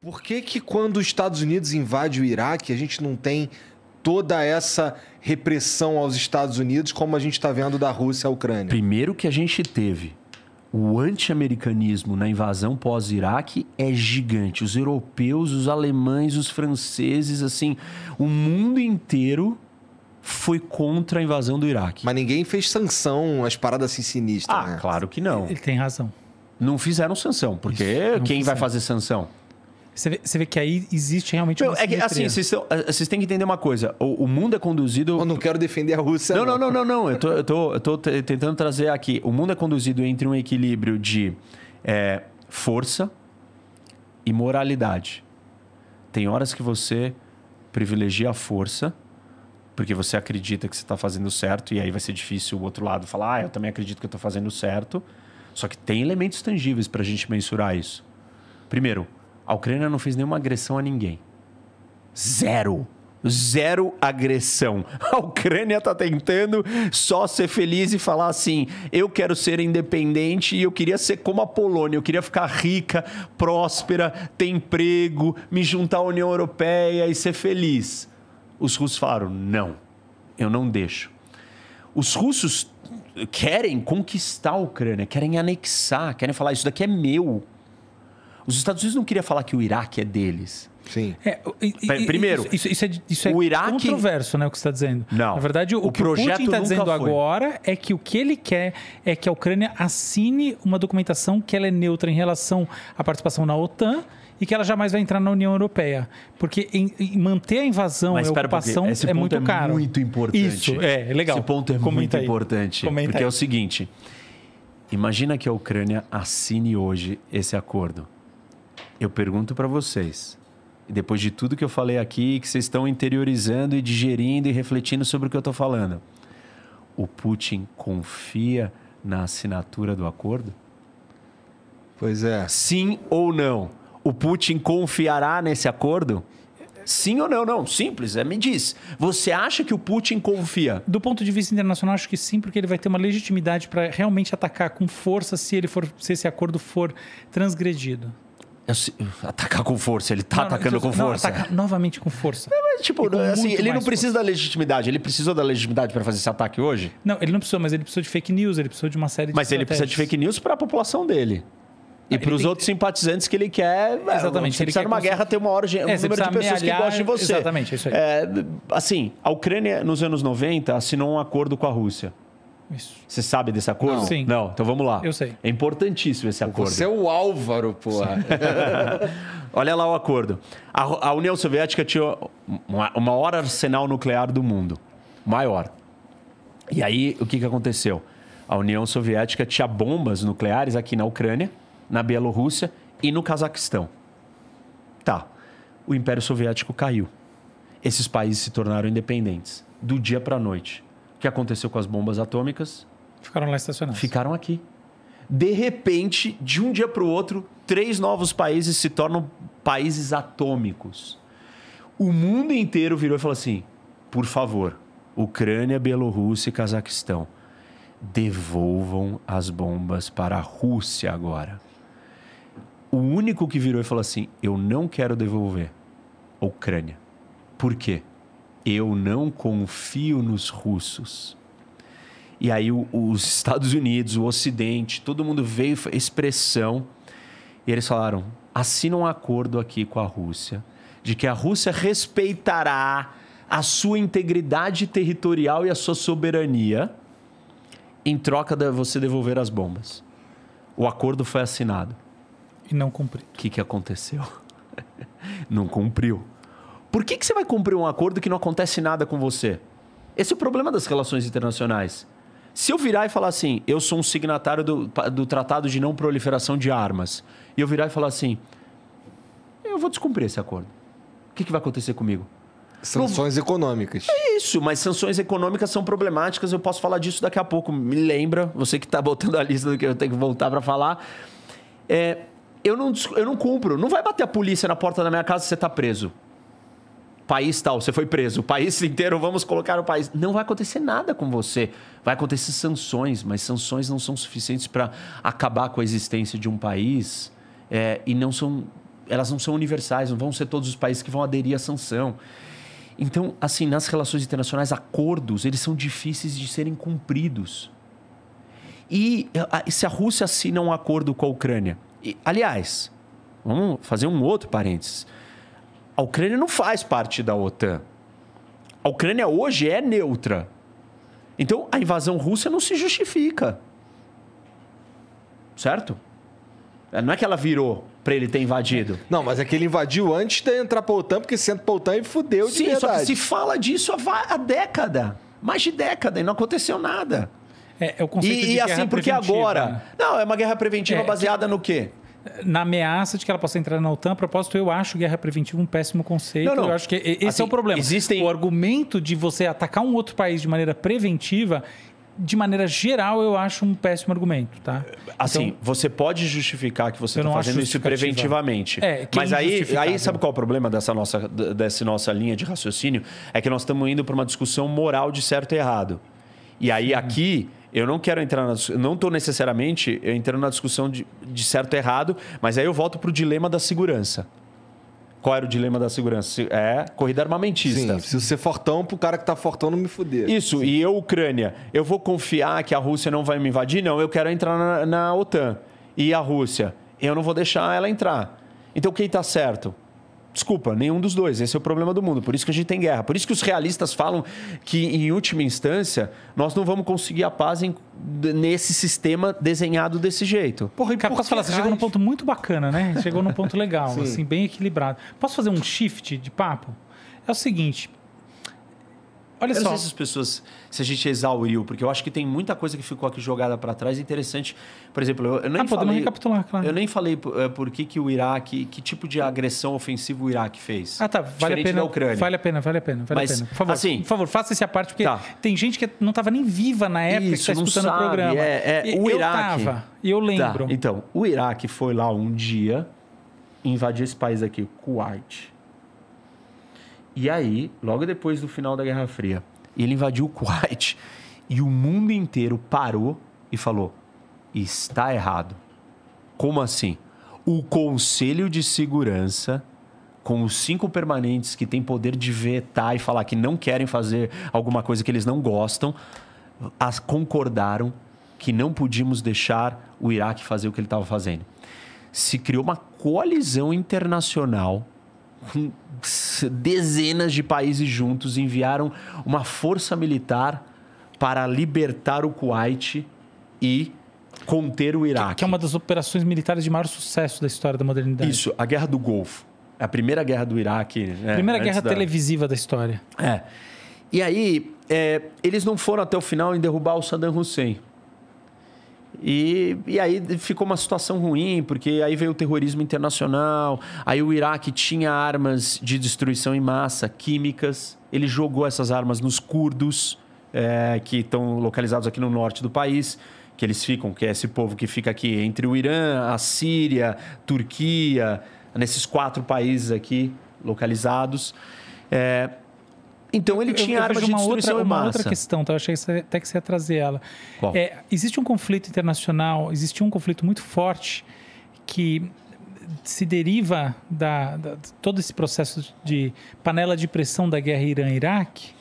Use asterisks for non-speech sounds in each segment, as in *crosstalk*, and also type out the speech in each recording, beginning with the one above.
Por que, que quando os Estados Unidos invadem o Iraque, a gente não tem toda essa repressão aos Estados Unidos, como a gente está vendo da Rússia à Ucrânia? Primeiro que a gente teve o anti-americanismo na invasão pós-Iraque é gigante. Os europeus, os alemães, os franceses, assim, o mundo inteiro foi contra a invasão do Iraque. Mas ninguém fez sanção, as paradas assim sinistras. Ah, né? claro que não. Ele tem razão. Não fizeram sanção, porque quem vai fazer sanção? Você vê, você vê que aí existe realmente uma. Não, é que, assim, vocês, ah, vocês têm que entender uma coisa. O, o, mundo é conduzido. Eu não quero defender a Rússia. Não, não, não, não, não. não. Eu, tô, eu, tô, eu tô tentando trazer aqui. O mundo é conduzido entre um equilíbrio de é, força e moralidade. Tem horas que você privilegia a força porque você acredita que você está fazendo certo e aí vai ser difícil o outro lado falar, ah, eu também acredito que eu estou fazendo certo. Só que tem elementos tangíveis para a gente mensurar isso. Primeiro, a Ucrânia não fez nenhuma agressão a ninguém. Zero. Zero agressão. A Ucrânia está tentando só ser feliz e falar assim: eu quero ser independente e eu queria ser como a Polônia, eu queria ficar rica, próspera, ter emprego, me juntar à União Europeia e ser feliz. Os russos falaram: não, eu não deixo. Os russos querem conquistar a Ucrânia, querem anexar, querem falar: isso daqui é meu. Os Estados Unidos não queria falar que o Iraque é deles. Sim. É, e, Primeiro, isso, isso, é, isso é o Iraque... controverso, né, o que você está dizendo. Não. Na verdade, o, o que o Putin está dizendo foi. agora é que o que ele quer é que a Ucrânia assine uma documentação que ela é neutra em relação à participação na OTAN e que ela jamais vai entrar na União Europeia, Porque em, em manter a invasão e a ocupação é muito é caro. muito importante. Isso, é, é, legal. Esse ponto é Comenta muito aí. importante. Comenta porque é aí. é o seguinte, imagina que a Ucrânia assine hoje esse acordo eu pergunto para vocês, depois de tudo que eu falei aqui, que vocês estão interiorizando e digerindo e refletindo sobre o que eu estou falando, o Putin confia na assinatura do acordo? Pois é. Sim ou não? O Putin confiará nesse acordo? Sim ou não? Não, simples, é, me diz. Você acha que o Putin confia? Do ponto de vista internacional, acho que sim, porque ele vai ter uma legitimidade para realmente atacar com força se, ele for, se esse acordo for transgredido. Atacar com força, ele tá não, atacando com força. Não, Atacar novamente com força. Não, mas, tipo, assim, ele não precisa força. da legitimidade. Ele precisou da legitimidade para fazer esse ataque hoje? Não, ele não precisou, mas ele precisou de fake news, ele precisou de uma série de. Mas ele precisa de fake news para a população dele. E ah, para os tem... outros simpatizantes que ele quer. É, exatamente. Se ele quiser numa guerra, ter uma hora, é, um número de pessoas que gostam de você. Exatamente, é isso aí. É, assim, a Ucrânia, nos anos 90, assinou um acordo com a Rússia. Isso. Você sabe desse acordo? Não. Sim. Não, então vamos lá. Eu sei. É importantíssimo esse acordo. Você é o Álvaro, porra. *laughs* Olha lá o acordo. A, a União Soviética tinha o maior arsenal nuclear do mundo. Maior. E aí, o que, que aconteceu? A União Soviética tinha bombas nucleares aqui na Ucrânia, na Bielorrússia e no Cazaquistão. Tá. O Império Soviético caiu. Esses países se tornaram independentes do dia para a noite que aconteceu com as bombas atômicas. Ficaram lá estacionadas. Ficaram aqui. De repente, de um dia para o outro, três novos países se tornam países atômicos. O mundo inteiro virou e falou assim: por favor, Ucrânia, Bielorrússia e Cazaquistão, devolvam as bombas para a Rússia agora. O único que virou e falou assim: eu não quero devolver, a Ucrânia. Por quê? Eu não confio nos russos. E aí os Estados Unidos, o Ocidente, todo mundo veio expressão e eles falaram: assina um acordo aqui com a Rússia de que a Rússia respeitará a sua integridade territorial e a sua soberania em troca de você devolver as bombas. O acordo foi assinado. E não cumpriu. O que, que aconteceu? *laughs* não cumpriu. Por que, que você vai cumprir um acordo que não acontece nada com você? Esse é o problema das relações internacionais. Se eu virar e falar assim, eu sou um signatário do, do Tratado de Não Proliferação de Armas, e eu virar e falar assim, eu vou descumprir esse acordo. O que, que vai acontecer comigo? Sanções Pro... econômicas. É isso, mas sanções econômicas são problemáticas. Eu posso falar disso daqui a pouco. Me lembra, você que está botando a lista do que eu tenho que voltar para falar. É, eu, não, eu não cumpro. Não vai bater a polícia na porta da minha casa se você está preso país tal, você foi preso, o país *laughs* inteiro, vamos colocar o país. Não vai acontecer nada com você. Vai acontecer sanções, mas sanções não são suficientes para acabar com a existência de um país é, e não são, elas não são universais, não vão ser todos os países que vão aderir à sanção. Então, assim, nas relações internacionais, acordos, eles são difíceis de serem cumpridos. E se a Rússia assina um acordo com a Ucrânia, e, aliás, vamos fazer um outro parênteses. A Ucrânia não faz parte da OTAN. A Ucrânia hoje é neutra. Então a invasão russa não se justifica. Certo? É, não é que ela virou para ele ter invadido. Não, mas é que ele invadiu antes de entrar pra OTAN, porque se entra pra OTAN e fudeu de Sim, verdade. só que se fala disso há, há década. Mais de década e não aconteceu nada. É, é o conceito e, de e guerra assim, porque preventiva. agora. Né? Não, é uma guerra preventiva é, baseada que... no quê? na ameaça de que ela possa entrar na OTAN. A propósito, eu acho guerra preventiva um péssimo conceito. Não, não. Eu acho que esse assim, é o problema. Existem... O argumento de você atacar um outro país de maneira preventiva de maneira geral, eu acho um péssimo argumento, tá? Assim, então, você pode justificar que você está fazendo isso preventivamente. É, mas aí, aí sabe qual é o problema dessa nossa, dessa nossa linha de raciocínio? É que nós estamos indo para uma discussão moral de certo e errado. E aí Sim. aqui eu não quero entrar na não estou necessariamente entrando na discussão de, de certo e errado, mas aí eu volto para o dilema da segurança. Qual era o dilema da segurança? É corrida armamentista. Sim, preciso ser fortão pro cara que está fortão não me fuder. Isso, Sim. e eu, Ucrânia, eu vou confiar que a Rússia não vai me invadir? Não, eu quero entrar na, na OTAN. E a Rússia? Eu não vou deixar ela entrar. Então quem está certo? Desculpa, nenhum dos dois. Esse é o problema do mundo. Por isso que a gente tem guerra. Por isso que os realistas falam que, em última instância, nós não vamos conseguir a paz em, nesse sistema desenhado desse jeito. Porra, e Cara, posso falar, você chegou num ponto muito bacana, né? Chegou num ponto *laughs* legal, assim, bem equilibrado. Posso fazer um shift de papo? É o seguinte, Olha eu só. não sei se as pessoas, se a gente exauriu, porque eu acho que tem muita coisa que ficou aqui jogada para trás interessante. Por exemplo, eu, eu nem ah, falei, recapitular, claro. Eu nem falei por, é, por que, que o Iraque, que tipo de agressão ofensiva o Iraque fez. Ah, tá. Vale a pena. Da Ucrânia. Vale a pena, vale a pena, vale Mas, a pena. Por favor, assim, por favor, faça essa parte, porque tá. tem gente que não estava nem viva na época Isso, que está escutando sabe, o programa. É, é, e, o Iraque. Eu tava, e eu tá, lembro. Tá. Então, o Iraque foi lá um dia invadir esse país aqui, Kuwait. E aí, logo depois do final da Guerra Fria, ele invadiu o Kuwait e o mundo inteiro parou e falou: está errado. Como assim? O Conselho de Segurança, com os cinco permanentes que têm poder de vetar e falar que não querem fazer alguma coisa que eles não gostam, as concordaram que não podíamos deixar o Iraque fazer o que ele estava fazendo. Se criou uma colisão internacional *laughs* dezenas de países juntos enviaram uma força militar para libertar o Kuwait e conter o Iraque. Que é uma das operações militares de maior sucesso da história da modernidade. Isso, a Guerra do Golfo. É a primeira guerra do Iraque. Né? primeira guerra da... televisiva da história. É. E aí, é, eles não foram até o final em derrubar o Saddam Hussein. E, e aí ficou uma situação ruim, porque aí veio o terrorismo internacional, aí o Iraque tinha armas de destruição em massa, químicas, ele jogou essas armas nos curdos, é, que estão localizados aqui no norte do país, que eles ficam, que é esse povo que fica aqui entre o Irã, a Síria, Turquia, nesses quatro países aqui localizados. É, então ele eu, tinha eu, armas de uma destruição outra, Uma outra questão, tá? eu achei até que você ia trazer ela. É, existe um conflito internacional, existe um conflito muito forte que se deriva da, da todo esse processo de panela de pressão da guerra Irã-Iraque,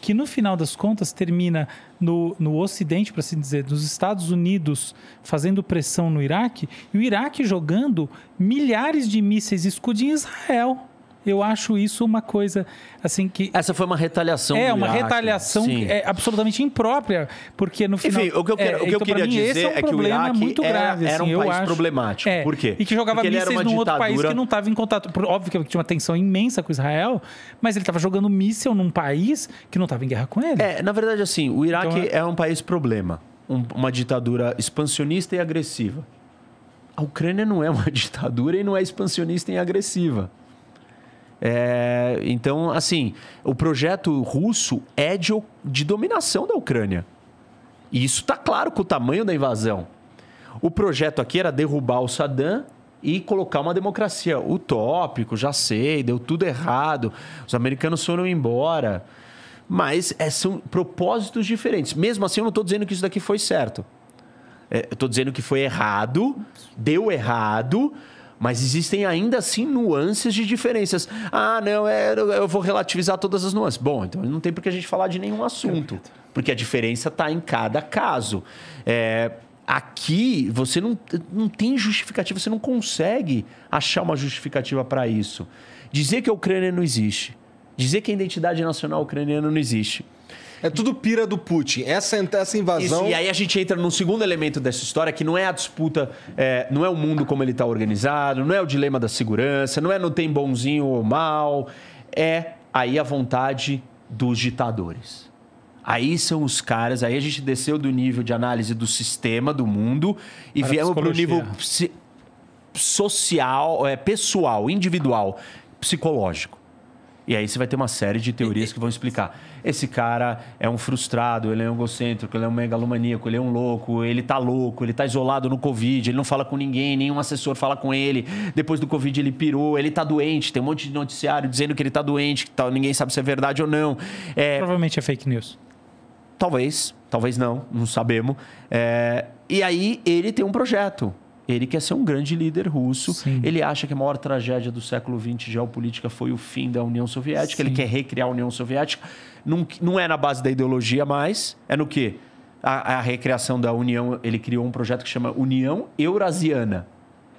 que no final das contas termina no, no Ocidente, para assim dizer, nos Estados Unidos fazendo pressão no Iraque, e o Iraque jogando milhares de mísseis escudo em Israel. Eu acho isso uma coisa assim que essa foi uma retaliação. É uma retaliação sim. que é absolutamente imprópria, porque no final. Enfim, o que eu, quero, é, o que então, eu queria mim, dizer é, um é que o Iraque muito era, grave, era assim, um país acho, problemático. É, Por quê? E que jogava porque mísseis num outro país que não estava em contato. Óbvio que tinha uma tensão imensa com Israel, mas ele estava jogando mísseis num país que não estava em guerra com ele. É, na verdade, assim, o Iraque então, é-, é um país problema, um, uma ditadura expansionista e agressiva. A Ucrânia não é uma *laughs* ditadura e não é expansionista e agressiva. É, então, assim, o projeto russo é de, de dominação da Ucrânia. E isso está claro com o tamanho da invasão. O projeto aqui era derrubar o Saddam e colocar uma democracia. Utópico, já sei, deu tudo errado, os americanos foram embora. Mas é, são propósitos diferentes. Mesmo assim, eu não estou dizendo que isso daqui foi certo. É, eu estou dizendo que foi errado, deu errado, mas existem ainda assim nuances de diferenças. Ah, não, é, eu vou relativizar todas as nuances. Bom, então não tem por que a gente falar de nenhum assunto, porque a diferença está em cada caso. É, aqui você não, não tem justificativa, você não consegue achar uma justificativa para isso. Dizer que a Ucrânia não existe, dizer que a identidade nacional ucraniana não existe, é tudo pira do Putin. Essa, essa invasão. Isso, e aí a gente entra num segundo elemento dessa história, que não é a disputa, é, não é o mundo como ele está organizado, não é o dilema da segurança, não é não tem bonzinho ou mal. É aí a vontade dos ditadores. Aí são os caras, aí a gente desceu do nível de análise do sistema do mundo e Para viemos para o nível social, é, pessoal, individual, psicológico. E aí você vai ter uma série de teorias que vão explicar. Esse cara é um frustrado, ele é um egocêntrico, ele é um megalomaníaco, ele é um louco, ele tá louco, ele tá isolado no Covid, ele não fala com ninguém, nenhum assessor fala com ele. Depois do Covid ele pirou, ele tá doente, tem um monte de noticiário dizendo que ele tá doente, que tá, ninguém sabe se é verdade ou não. É... Provavelmente é fake news. Talvez, talvez não, não sabemos. É... E aí ele tem um projeto ele quer ser um grande líder russo. Sim. Ele acha que a maior tragédia do século XX geopolítica foi o fim da União Soviética. Sim. Ele quer recriar a União Soviética. Não, não é na base da ideologia mais. É no quê? A, a recriação da União. Ele criou um projeto que chama União Eurasiana,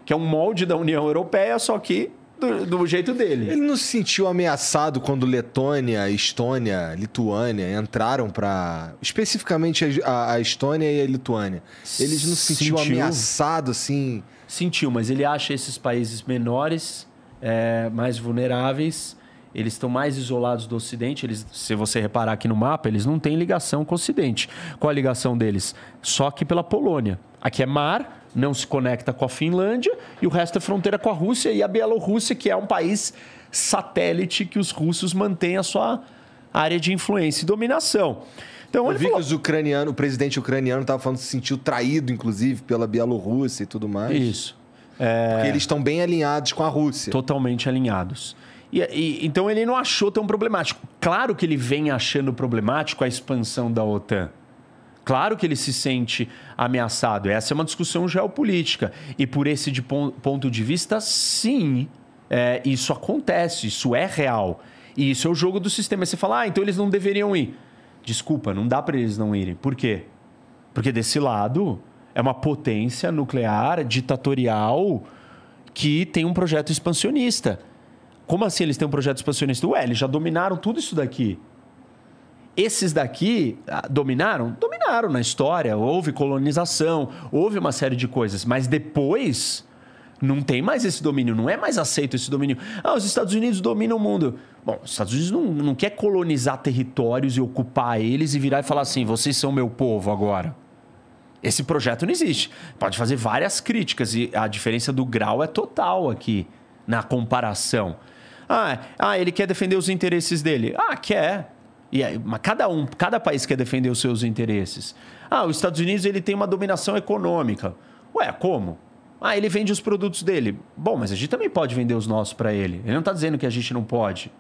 que é um molde da União Europeia, só que do, do, jeito dele. Ele não se sentiu ameaçado quando Letônia, Estônia, Lituânia entraram para especificamente a, a, Estônia e a Lituânia. Eles não se sentiu, sentiu ameaçado assim. Sentiu, mas ele acha esses países menores, é, mais vulneráveis eles estão mais isolados do Ocidente. Eles, se você reparar aqui no mapa, eles não têm ligação com o Ocidente. Qual a ligação deles? Só que pela Polônia. Aqui é mar, não se conecta com a Finlândia e o resto é fronteira com a Rússia e a Bielorrússia, que é um país satélite que os russos mantêm a sua área de influência e dominação. Então, eu vi falou... que os o presidente ucraniano estava falando que se sentiu traído, inclusive, pela Bielorrússia e tudo mais. Isso. É... Porque eles estão bem alinhados com a Rússia. Totalmente alinhados. E, e, então ele não achou tão problemático. Claro que ele vem achando problemático a expansão da OTAN. Claro que ele se sente ameaçado. Essa é uma discussão geopolítica. E por esse de ponto de vista, sim, é, isso acontece, isso é real. E isso é o jogo do sistema. você fala, ah, então eles não deveriam ir. Desculpa, não dá para eles não irem. Por quê? Porque desse lado é uma potência nuclear ditatorial que tem um projeto expansionista. Como assim eles têm um projeto expansionista? Ué, eles já dominaram tudo isso daqui. Esses daqui ah, dominaram? Dominaram na história. Houve colonização, houve uma série de coisas. Mas depois, não tem mais esse domínio, não é mais aceito esse domínio. Ah, os Estados Unidos dominam o mundo. Bom, os Estados Unidos não, não quer colonizar territórios e ocupar eles e virar e falar assim: vocês são meu povo agora. Esse projeto não existe. Pode fazer várias críticas e a diferença do grau é total aqui na comparação. Ah, ah, ele quer defender os interesses dele. Ah, quer. E aí, mas cada um, cada país quer defender os seus interesses. Ah, os Estados Unidos ele tem uma dominação econômica. Ué, como? Ah, ele vende os produtos dele. Bom, mas a gente também pode vender os nossos para ele. Ele não está dizendo que a gente não pode.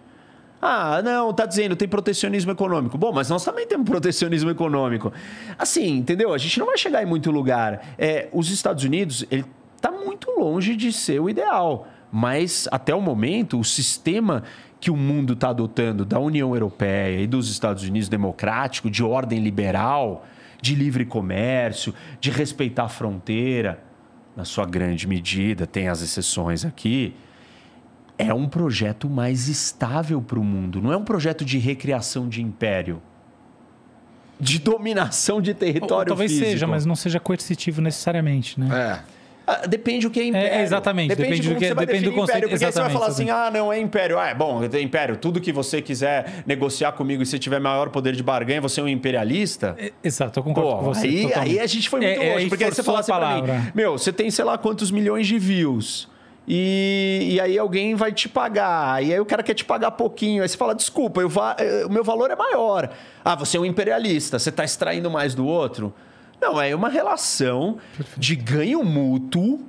Ah, não, tá dizendo, tem protecionismo econômico. Bom, mas nós também temos *laughs* protecionismo econômico. Assim, entendeu? A gente não vai chegar em muito lugar. É, os Estados Unidos, ele tá muito longe de ser o ideal. Mas até o momento, o sistema que o mundo está adotando da União Europeia e dos Estados Unidos democrático, de ordem liberal, de livre comércio, de respeitar a fronteira, na sua grande medida, tem as exceções aqui, é um projeto mais estável para o mundo. Não é um projeto de recriação de império. De dominação de território ou, ou talvez físico. seja, mas não seja coercitivo necessariamente, né? É. Ah, depende o que é, é império. É, exatamente. Depende, depende do que é- você vai depende conceito. Império, porque aí você vai falar assim, ah, não, é império. Ah, é bom, é império. Tudo que você quiser negociar comigo e se tiver maior poder de barganha, você é um imperialista. É, exato, eu concordo Pô, com você. Aí, aí a gente foi é, muito é, longe. Porque aí você falou assim pra mim, meu, você tem sei lá quantos milhões de views. E, e, aí alguém vai te pagar. E aí o cara quer te pagar pouquinho. Aí você fala, desculpa, eu va... Eh, o meu valor é maior. Ah, você é um imperialista, você está extraindo mais do outro. Não, é uma relação de ganho mútuo.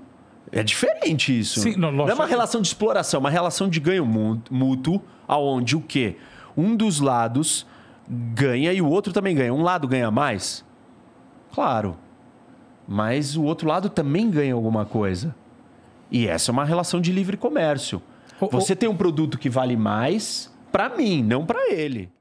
É diferente isso. Sim, não, não é uma relação de exploração, é uma relação de ganho mútuo, aonde o quê? Um dos lados ganha e o outro também ganha. Um lado ganha mais? Claro. Mas o outro lado também ganha alguma coisa. E essa é uma relação de livre comércio. Você tem um produto que vale mais para mim, não para ele.